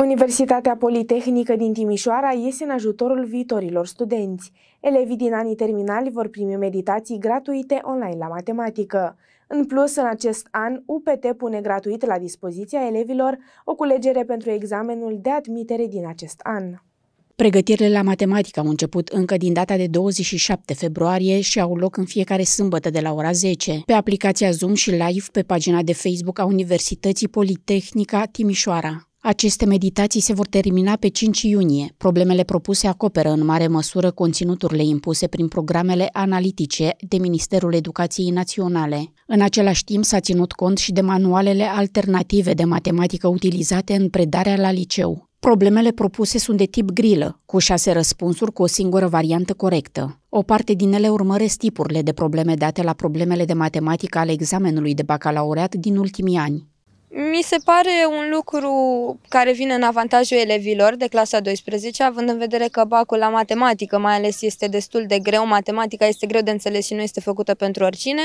Universitatea Politehnică din Timișoara iese în ajutorul viitorilor studenți. Elevii din anii terminali vor primi meditații gratuite online la matematică. În plus, în acest an, UPT pune gratuit la dispoziția elevilor o culegere pentru examenul de admitere din acest an. Pregătirile la matematică au început încă din data de 27 februarie și au loc în fiecare sâmbătă de la ora 10, pe aplicația Zoom și live pe pagina de Facebook a Universității Politehnica Timișoara. Aceste meditații se vor termina pe 5 iunie. Problemele propuse acoperă în mare măsură conținuturile impuse prin programele analitice de Ministerul Educației Naționale. În același timp s-a ținut cont și de manualele alternative de matematică utilizate în predarea la liceu. Problemele propuse sunt de tip grilă, cu șase răspunsuri cu o singură variantă corectă. O parte din ele urmăresc tipurile de probleme date la problemele de matematică ale examenului de bacalaureat din ultimii ani. Mi se pare un lucru care vine în avantajul elevilor de clasa 12, având în vedere că bacul la matematică mai ales este destul de greu, matematica este greu de înțeles și nu este făcută pentru oricine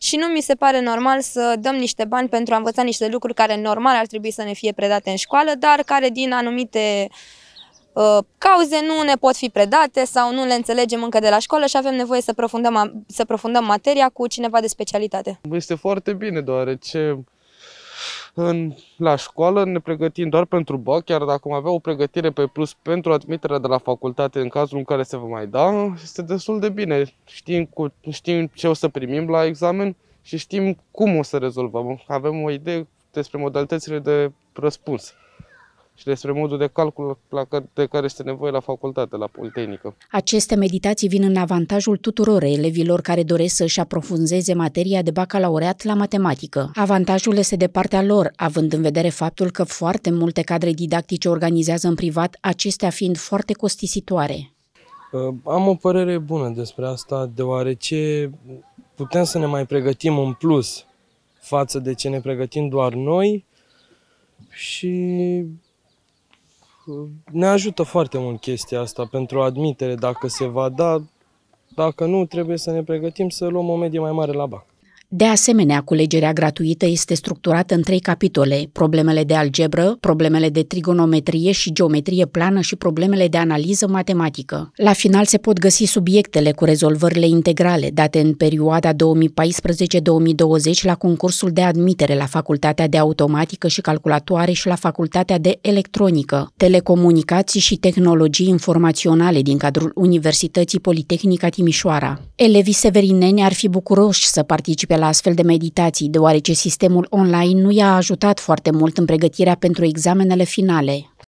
și nu mi se pare normal să dăm niște bani pentru a învăța niște lucruri care normal ar trebui să ne fie predate în școală, dar care din anumite uh, cauze nu ne pot fi predate sau nu le înțelegem încă de la școală și avem nevoie să profundăm, să profundăm materia cu cineva de specialitate. Este foarte bine, deoarece în, la școală ne pregătim doar pentru BAC, chiar dacă am avea o pregătire pe plus pentru admiterea de la facultate în cazul în care se va mai da, este destul de bine. Știm, cu, știm ce o să primim la examen și știm cum o să rezolvăm. Avem o idee despre modalitățile de răspuns și despre modul de calcul la care, de care este nevoie la facultate, la Politehnică. Aceste meditații vin în avantajul tuturor elevilor care doresc să-și aprofundeze materia de bacalaureat la matematică. Avantajul este de partea lor, având în vedere faptul că foarte multe cadre didactice organizează în privat, acestea fiind foarte costisitoare. Uh, am o părere bună despre asta, deoarece putem să ne mai pregătim în plus față de ce ne pregătim doar noi și ne ajută foarte mult chestia asta pentru admitere, dacă se va da, dacă nu, trebuie să ne pregătim să luăm o medie mai mare la BAC. De asemenea, culegerea gratuită este structurată în trei capitole, problemele de algebră, problemele de trigonometrie și geometrie plană și problemele de analiză matematică. La final se pot găsi subiectele cu rezolvările integrale date în perioada 2014-2020 la concursul de admitere la Facultatea de Automatică și Calculatoare și la Facultatea de Electronică, Telecomunicații și Tehnologii Informaționale din cadrul Universității Politehnica Timișoara. Elevii severineni ar fi bucuroși să participe la astfel de meditații, deoarece sistemul online nu i-a ajutat foarte mult în pregătirea pentru examenele finale.